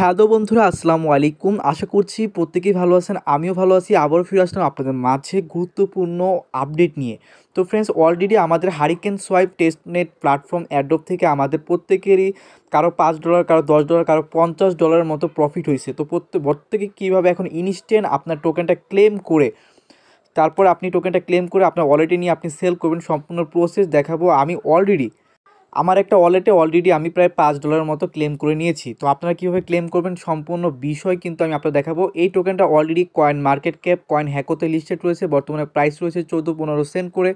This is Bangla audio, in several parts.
হ্যালো বন্ধুরা আসসালামু আলাইকুম আশা করছি প্রত্যেকেই ভালো আছেন আমিও ভালো আছি আবারও ফিরে আসলাম আপনাদের মাঝে গুরুত্বপূর্ণ আপডেট নিয়ে তো ফ্রেন্ডস অলরেডি আমাদের হারিকেন সোয়াইপ টেস্টনেট প্ল্যাটফর্ম অ্যাডপ থেকে আমাদের প্রত্যেকেরই কারো পাঁচ ডলার কারো দশ ডলার কারো পঞ্চাশ ডলারের মতো প্রফিট হয়েছে তো প্রত্যেক প্রত্যেকে কীভাবে এখন ইনস্ট্যান্ট আপনার টোকেনটা ক্লেম করে তারপর আপনি টোকেনটা ক্লেম করে আপনার ওয়ালেটে নিয়ে আপনি সেল করবেন সম্পূর্ণ প্রসেস দেখাবো আমি অলরেডি আমার একটা ওয়ালেটে অলরেডি আমি প্রায় পাঁচ ডলারের মতো ক্লেম করে নিয়েছি তো আপনারা কীভাবে ক্লেম করবেন সম্পূর্ণ বিষয় কিন্তু আমি আপনার দেখাবো এই টোকেনটা অলরেডি কয়েন মার্কেট ক্যাপ কয়েন হ্যাকোতে লিস্টেড রয়েছে বর্তমানে প্রাইস রয়েছে চোদ্দো পনেরো সেন্ট করে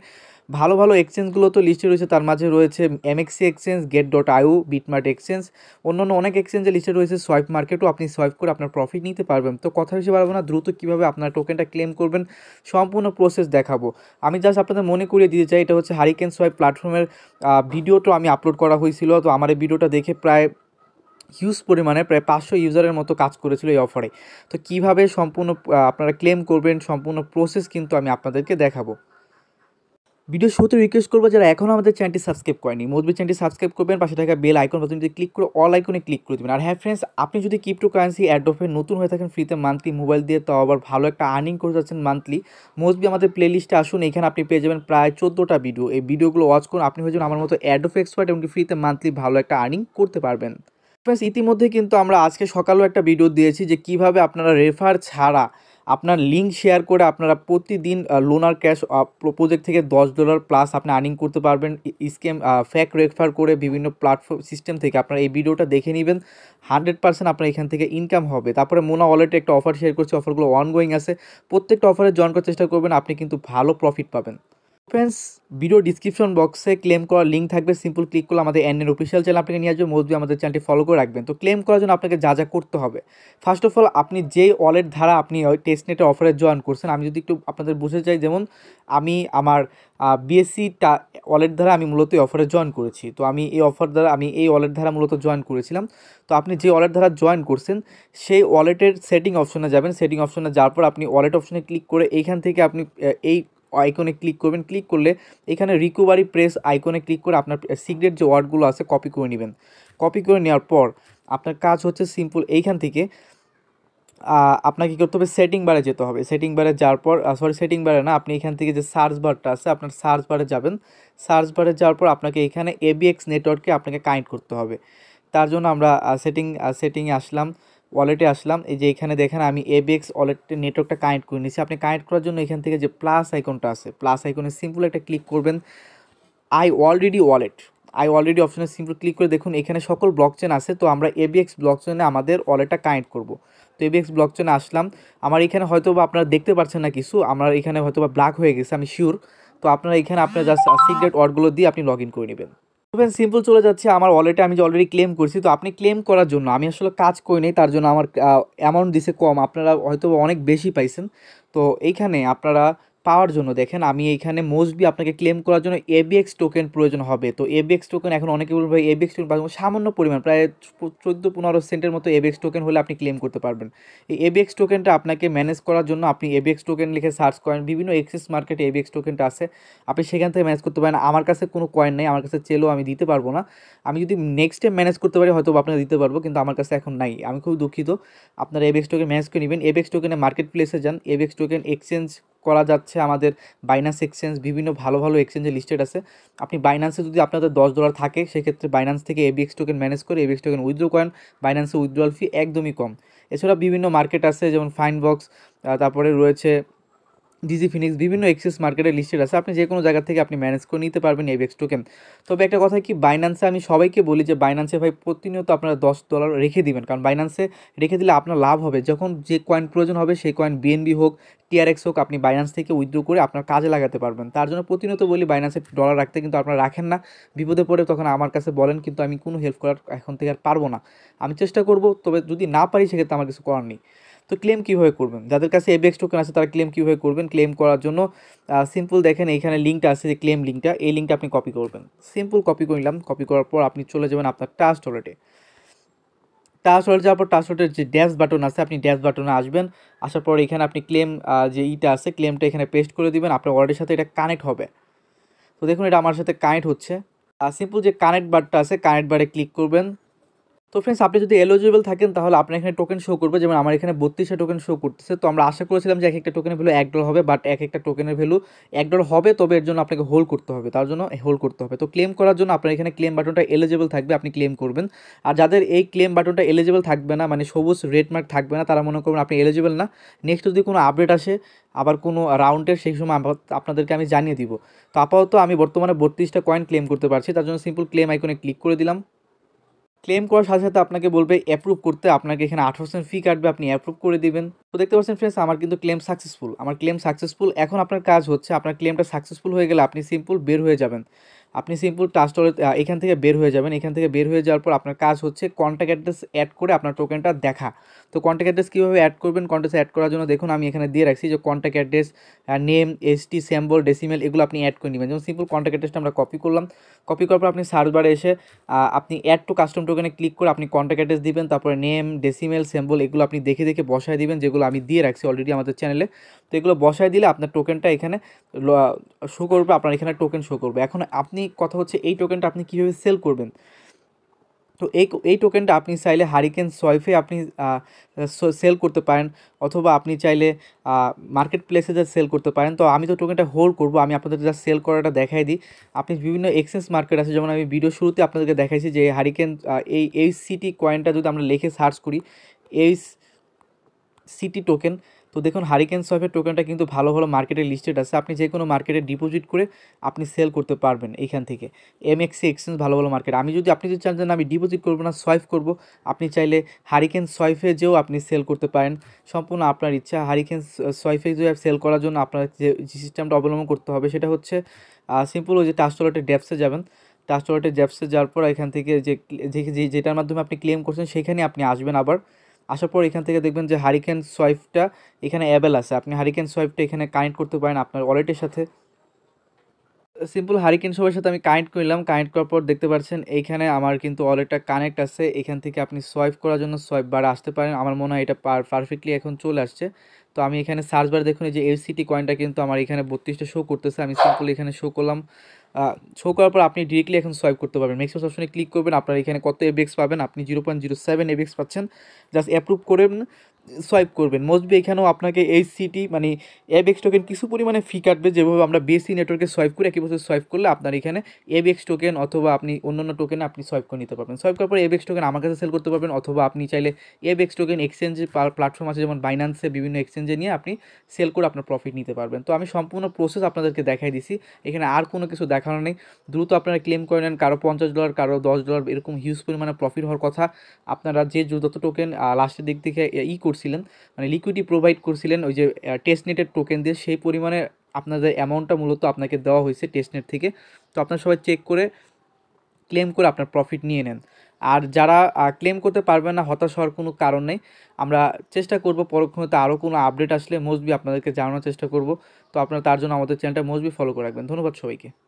ভালো ভালো এক্সচেঞ্জগুলো তো লিস্টে রয়েছে তার মাঝে রয়েছে MEXC exchange Gate dot io BitMart exchange অন্য অন্য অনেক এক্সচেঞ্জে লিস্টে রয়েছে সোয়াইপ মার্কেটও আপনি সোয়াইপ করে আপনার প্রফিট নিতে পারবেন তো কথা বেশি পারবো না দ্রুত কীভাবে আপনার টোকেনটা ক্লেম করবেন সম্পূর্ণ প্রসেস দেখাবো আমি জাস্ট আপনাদের মনে করিয়ে দিতে চাই এটা হচ্ছে হারিকেন সোয়াইপ প্ল্যাটফর্মের ভিডিওটা আমি আপলোড করা হয়েছিল তো আমার এই ভিডিওটা দেখে প্রায় হিউজ পরিমাণে প্রায় পাঁচশো ইউজারের মতো কাজ করেছিল এই অফারে তো কিভাবে সম্পূর্ণ আপনারা ক্লেম করবেন সম্পূর্ণ প্রসেস কিন্তু আমি আপনাদেরকে দেখাবো ভিডিও শুরুতে রিকোয়েস্ট করবো যারা এখনও আমাদের চ্যানেলটি সাবস্ক্রাইব করেনি মোদবি চ্যানেলটি সাবস্ক্রাইব করবেন পাশে থাকা বেল আইকন যদি ক্লিক করে অল আইকনে ক্লিক করে দেবেন আর হ্যাঁ ফ্রেন্ডস আপনি যদি ক্রিপ্টো কারেন্সি অ্যাডোপে নতুন হয়ে থাকেন ফ্রিতে মান্থলি মোবাইল দিয়ে তো আবার ভালো একটা আর্নিং করে যাচ্ছেন মান্থলি মোদবি আমাদের প্লেলিস্টে আসুন এখানে আপনি পেয়ে যাবেন প্রায় চোদ্দোটা ভিডিও এই ভিডিওগুলো ওয়াচ করুন আপনি হয়ে যাবেন আমার মতো অ্যাডোপ এক্সপার্ট এবং ফ্রিতে মান্থলি ভালো একটা আর্নিং করতে পারবেন ফ্রেন্ডস ইতিমধ্যে কিন্তু আমরা আজকে সকালেও একটা ভিডিও দিয়েছি যে কিভাবে আপনারা রেফার ছাড়া আপনার লিঙ্ক শেয়ার করে আপনারা প্রতিদিন লোনার ক্যাশ প্রোজেক্ট থেকে দশ ডলার প্লাস আপনি আর্নিং করতে পারবেন স্কেম ফ্যাক রেফার করে বিভিন্ন প্ল্যাটফর্ম সিস্টেম থেকে আপনারা এই ভিডিওটা দেখে নেবেন হান্ড্রেড পার্সেন্ট আপনার এখান থেকে ইনকাম হবে তারপরে মোনা ওয়ালেটে একটা অফার শেয়ার করছি অফারগুলো অনগোয়িং আছে প্রত্যেকটা অফারে জয়েন করার চেষ্টা করবেন আপনি কিন্তু ভালো প্রফিট পাবেন ফ্রেন্ডস ভিডিও ডিসক্রিপশন বক্সে ক্লেম করার লিঙ্ক থাকবে সিম্পল ক্লিক করলে আমাদের এনএন অফিসিয়াল চ্যানেল আপনাকে নিয়ে আসবে মোস্টবি আমাদের চ্যানেলটি ফলো করে রাখবেন তো ক্লেম করার জন্য আপনাকে যা যা করতে হবে ফার্স্ট অফ অল আপনি যেই ওয়ালেট ধারা আপনি টেস্টনেটে অফারে জয়েন করছেন আমি যদি একটু আপনাদের বুঝতে চাই যেমন আমি আমার বিএসসি ওয়ালেট দ্বারা আমি মূলত এই অফারে জয়েন করেছি তো আমি এই অফার দ্বারা আমি এই ওয়ালেট ধারা মূলত জয়েন করেছিলাম তো আপনি যে ওয়ালেট ধারা জয়েন করছেন সেই ওয়ালেটের সেটিং অপশনে যাবেন সেটিং অপশনে যাওয়ার পর আপনি ওয়ালেট অপশনে ক্লিক করে এইখান থেকে আপনি এই আইকনে ক্লিক করবেন ক্লিক করলে এখানে রিকোভারি প্রেস আইকনে ক্লিক করে আপনার সিক্রেট যে ওয়ার্ডগুলো আছে কপি করে নেবেন কপি করে নেওয়ার পর আপনার কাজ হচ্ছে সিম্পল এইখান থেকে আপনাকে কী করতে হবে সেটিং বারে যেতে হবে সেটিং বারে যাওয়ার পর সরি সেটিং বারে না আপনি এখান থেকে যে সার্চ বারটা আছে আপনার সার্চ বারে যাবেন সার্চ বারে যাওয়ার পর আপনাকে এখানে এবিএক্স নেটওয়ার্কে আপনাকে কানেক্ট করতে হবে তার জন্য আমরা সেটিং সেটিংয়ে আসলাম ওয়ালেটে আসলাম এই যে এখানে দেখেন আমি এবিএক্স ওয়ালেটে নেটওয়ার্কটা কানেক্ট করে নিয়েছি আপনি কানেক্ট করার জন্য এখান থেকে যে প্লাস আইকনটা আছে প্লাস আইকনে সিম্পল একটা ক্লিক করবেন I already wallet I already অপশনে সিম্পল ক্লিক করে দেখুন এখানে সকল ব্লক চেন আছে তো আমরা এবিএক্স ব্লক চেনে আমাদের ওয়ালেটটা কানেক্ট করব তো এবিএক্স ব্লক চেনে আসলাম আমার এখানে হয়তো বা আপনারা দেখতে পাচ্ছেন না কিছু আমার এখানে হয়তো বা ব্ল্যাক হয়ে গেছে আমি শিওর তো আপনারা এখানে আপনার জাস্ট সিক্রেট ওয়ার্ডগুলো দিয়ে আপনি লগ ইন করে নেবেন ফ্রেন্ড সিম্পল চলে যাচ্ছে আমার ওয়ালেটে আমি যে অলরেডি ক্লেম করছি তো আপনি ক্লেম করার জন্য আমি আসলে কাজ করি নাই তার জন্য আমার অ্যামাউন্ট দিছে কম আপনারা হয়তো অনেক বেশি পাইছেন তো এইখানে আপনারা পাওয়ার জন্য দেখেন আমি এইখানে মোস্টবি আপনাকে ক্লেম করার জন্য এবিএক্স টোকেন প্রয়োজন হবে তো এবিএক্স টোকেন এখন অনেকে বলবে এবিএক্স টোকেন পাবেন সামান্য পরিমাণ প্রায় চোদ্দো পনেরো সেন্টের মতো এবিএক্স টোকেন হলে আপনি ক্লেম করতে পারবেন এই এবিএক্স টোকেনটা আপনাকে ম্যানেজ করার জন্য আপনি এবিএক্স টোকেন লিখে সার্চ করেন বিভিন্ন এক্সিস মার্কেটে এবিএক্স টোকেনটা আছে আপনি সেখান থেকে ম্যানেজ করতে পারেন আমার কাছে কোনো কয়েন নেই আমার কাছে চেলো আমি দিতে পারবো না আমি যদি নেক্সট টাইম ম্যানেজ করতে পারি হয়তো আপনাকে দিতে পারবো কিন্তু আমার কাছে এখন নাই আমি খুব দুঃখিত আপনারা এবিএক্স টোকেন ম্যানেজ করে নেবেন এবিএক্স টোকেনে মার্কেট প্লেসে যান এবিএক্স টোকেন এক্সচেঞ্জ করা যাচ্ছে আমাদের বাইন্যান্স এক্সচেঞ্জ বিভিন্ন ভালো ভালো এক্সচেঞ্জে লিস্টেড আছে আপনি বাইন্যান্সে যদি আপনাদের দশ ডলার থাকে সেক্ষেত্রে বাইন্যান্স থেকে এবিএক্স টোকেন ম্যানেজ করে এবিএক্স টোকেন উইথড্রো করেন বাইন্যান্সে উইথড্রোয়াল ফি একদমই কম এছাড়া বিভিন্ন মার্কেট আছে যেমন ফাইন বক্স তারপরে রয়েছে ডিজি ফিনিক্স বিভিন্ন এক্সিস মার্কেটে লিস্টেড আছে আপনি যে কোনো জায়গা থেকে আপনি ম্যানেজ করে নিতে পারবেন এক্স টোকেন তবে একটা কথা কি বাইনান্সে আমি সবাইকে বলি যে বাইনান্সে ভাই প্রতিনিয়ত আপনারা দশ ডলার রেখে দিবেন কারণ বাইনান্সে রেখে দিলে আপনার লাভ হবে যখন যে কয়েন প্রয়োজন হবে সেই কয়েন বিএনবি হোক টিআরএক্স হোক আপনি বাইনান্স থেকে উইথড্র করে আপনার কাজে লাগাতে পারবেন তার জন্য প্রতিনিয়ত বলি বাইনান্সে ডলার রাখতে কিন্তু আপনারা রাখেন না বিপদে পড়ে তখন আমার কাছে বলেন কিন্তু আমি কোনো হেল্প করার এখন থেকে আর পারবো না আমি চেষ্টা করব তবে যদি না পারি সেক্ষেত্রে আমার কিছু করার নেই তো ক্লেম কীভাবে করবেন যাদের কাছে এবিএক্স টোকেন আছে তারা ক্লেম কীভাবে করবেন ক্লেম করার জন্য সিম্পল দেখেন এইখানে লিঙ্কটা আছে যে ক্লেম লিঙ্কটা এই লিঙ্কটা আপনি কপি করবেন সিম্পল কপি করে নিলাম কপি করার পর আপনি চলে যাবেন আপনার টাস্ট ওয়ালেটে টাচ ওয়ালেট যাওয়ার পর ওয়ালেটের যে ড্যাশ বাটন আছে আপনি ড্যাশ বাটনে আসবেন আসার পর এখানে আপনি ক্লেম যে ইটা আছে ক্লেমটা এখানে পেস্ট করে দিবেন আপনার ওয়ার্ডের সাথে এটা কানেক্ট হবে তো দেখুন এটা আমার সাথে কানেক্ট হচ্ছে আর সিম্পল যে কানেক্ট বারটা আছে কানেক্ট বারে ক্লিক করবেন তো ফ্রেন্ডস আপনি যদি এলিজিবল থাকেন তাহলে আপনার এখানে টোকেন শো করবে যেমন আমার এখানে বত্রিশটা টোকেন শো করতেছে তো আমরা আশা করেছিলাম যে এক একটা টোকেনের ভ্যালু এক ডলার হবে বাট এক একটা টোকেনের ভ্যালু এক ডলার হবে তবে এর জন্য আপনাকে হোল্ড করতে হবে তার জন্য হোল্ড করতে হবে তো ক্লেম করার জন্য আপনার এখানে ক্লেম বাটনটা এলিজিবল থাকবে আপনি ক্লেম করবেন আর যাদের এই ক্লেম বাটনটা এলিজিবল থাকবে না মানে সবুজ রেড মার্ক থাকবে না তারা মনে করবেন আপনি এলিজিবল না নেক্সট যদি কোনো আপডেট আসে আবার কোনো রাউন্ডের সেই সময় আপনাদেরকে আমি জানিয়ে দিব তো আপাতত আমি বর্তমানে বত্রিশটা কয়েন ক্লেম করতে পারছি তার জন্য সিম্পল ক্লেম আইকনে ক্লিক করে দিলাম ক্লেম করার সাথে সাথে আপনাকে বলবে অ্যাপ্রুভ করতে আপনাকে এখানে আঠারো পার্সেন্ট ফি কাটবে আপনি অ্যাপ্রুভ করে দিবেন তো দেখতে পাচ্ছেন ফ্রেন্ডস আমার কিন্তু ক্লেম সাকসেসফুল আমার ক্লেম সাকসেসফুল এখন আপনার কাজ হচ্ছে আপনার ক্লেমটা সাকসেসফুল হয়ে গেলে আপনি সিম্পল বের হয়ে যাবেন আপনি সিম্পল ট্রাস্টরে এখান থেকে বের হয়ে যাবেন এখান থেকে বের হয়ে যাওয়ার পর আপনার কাজ হচ্ছে কন্ট্যাক্ট অ্যাড্রেস অ্যাড করে আপনার টোকেনটা দেখা তো কন্ট্যাক্ট অ্যাড্রেস কীভাবে অ্যাড করবেন কন্ট্যাক্টে অ্যাড করার জন্য দেখুন আমি এখানে দিয়ে রাখছি যে contract address name ST symbol decimal এগুলো আপনি অ্যাড করে নেবেন যেমন সিম্পল কন্ট্যাক্ট অ্যাড্রেসটা আমরা কপি করলাম কপি করার পর আপনি সার্চ বারে এসে আপনি অ্যাড টু কাস্টম টোকেনে ক্লিক করে আপনি কন্ট্যাক্ট অ্যাড্রেস দিবেন তারপরে নেম ডেসিমেল স্যাম্বল এগুলো আপনি দেখে দেখে বসায় দিবেন যেগুলো আমি দিয়ে রাখছি অলরেডি আমাদের চ্যানেলে তো এগুলো বসায় দিলে আপনার টোকেনটা এখানে শো করবে আপনার এখানে টোকেন শো করবে এখন আপনি কথা হচ্ছে এই টোকেনটা আপনি কীভাবে সেল করবেন তো এই টোকেনটা আপনি চাইলে হারিকেন সয়ফে আপনি সেল করতে পারেন অথবা আপনি চাইলে মার্কেট প্লেসে যা সেল করতে পারেন তো আমি তো টোকেনটা হোল্ড করব আমি আপনাদের যা সেল করাটা দেখাই দিই আপনি বিভিন্ন এক্সচেঞ্জ মার্কেট আছে যেমন আমি ভিডিও শুরুতে আপনাদেরকে দেখাইছি যে হারিকেন এই এই সিটি কয়েনটা যদি আমরা লিখে সার্চ করি এই সিটি টোকেন তো দেখুন হারিকেন সফের টোকেনটা কিন্তু ভালো ভালো মার্কেটে লিস্টেড আছে আপনি যে কোনো মার্কেটে ডিপোজিট করে আপনি সেল করতে পারবেন এখান থেকে এম এক্সি এক্সচেঞ্জ ভালো ভালো মার্কেট আমি যদি আপনি যদি চান যে আমি ডিপোজিট করবো না সোয়াইফ করবো আপনি চাইলে হারিকেন সোয়াইফে যেও আপনি সেল করতে পারেন সম্পূর্ণ আপনার ইচ্ছা হারিকেন সোয়াইফে যে সেল করার জন্য আপনার যে সিস্টেমটা অবলম্বন করতে হবে সেটা হচ্ছে সিম্পল ওই যে টাস্টলেটের ডেপসে যাবেন টাস্টলেটের ডেপসে যাওয়ার পর এখান থেকে যে যেটার মাধ্যমে আপনি ক্লেম করছেন সেখানে আপনি আসবেন আবার আসার পর এখান থেকে দেখবেন যে হারিকেন সোয়াইপটা এখানে অ্যাবেল আছে আপনি হারিকেন সোয়াইপটা এখানে কানেক্ট করতে পারেন আপনার ওয়ালেটের সাথে সিম্পল হারিকেন সবের সাথে আমি কানেক্ট করলাম কানেক্ট করার পর দেখতে পাচ্ছেন এইখানে আমার কিন্তু অলরেডটা কানেক্ট আছে এখান থেকে আপনি সোয়াইপ করার জন্য সোয়াইপ বার আসতে পারেন আমার মনে হয় এটা পারফেক্টলি এখন চলে আসছে তো আমি এখানে সার্চ বার দেখুন যে এলসিটি কয়েনটা কিন্তু আমার এখানে বত্রিশটা শো করতেছে আমি সিম্পল এখানে শো করলাম শো করার পর আপনি ডিরেক্টলি এখন সোয়াইপ করতে পারবেন ম্যাক্সিমাম অপশনে ক্লিক করবেন আপনার এখানে কত এবেক্স পাবেন আপনি zero point zero seven ABX পাচ্ছেন জাস্ট অ্যাপ্রুভ করবেন সোয়াইপ করবেন মোস্টবি এখানেও আপনাকে এই সিটি মানে এবিএক্স টোকেন কিছু পরিমাণে ফি কাটবে যেভাবে আমরা বেসি নেটওয়ার্কে সোয়াইপ করি একই বছর সোয়াইপ করলে আপনার এখানে এবিএক্স টোকেন অথবা আপনি অন্য অন্য টোকেন আপনি সোয়াইপ করে নিতে পারবেন সোয়াইপ করার পর এবিএক্স টোকেন আমার কাছে সেল করতে পারবেন অথবা আপনি চাইলে এবিএক্স টোকেন এক্সচেঞ্জ প্ল্যাটফর্ম আছে যেমন বাইন্যান্সে বিভিন্ন এক্সচেঞ্জে নিয়ে আপনি সেল করে আপনার প্রফিট নিতে পারবেন তো আমি সম্পূর্ণ প্রসেস আপনাদেরকে দেখাই দিছি এখানে আর কোনো কিছু দেখানো নেই দ্রুত আপনারা ক্লেম করে নেন কারো পঞ্চাশ ডলার কারো দশ ডলার এরকম হিউজ পরিমাণে প্রফিট হওয়ার কথা আপনারা যে যত টোকেন লাস্টের দিক থেকে ই করছে করছিলেন মানে লিকুইডি প্রোভাইড করছিলেন ওই যে টেস্টনেটের টোকেন দিয়ে সেই পরিমাণে আপনাদের অ্যামাউন্টটা মূলত আপনাকে দেওয়া হয়েছে টেস্টনেট থেকে তো আপনার সবাই চেক করে ক্লেম করে আপনার প্রফিট নিয়ে নেন আর যারা ক্লেম করতে পারবেন না হতাশ হওয়ার কোনো কারণ নেই আমরা চেষ্টা করব পরক্ষণতে আরও কোনো আপডেট আসলে মোস্টবি আপনাদেরকে জানানোর চেষ্টা করব তো আপনারা তার জন্য আমাদের চ্যানেলটা মোস্টবি ফলো করে রাখবেন ধন্যবাদ সবাইকে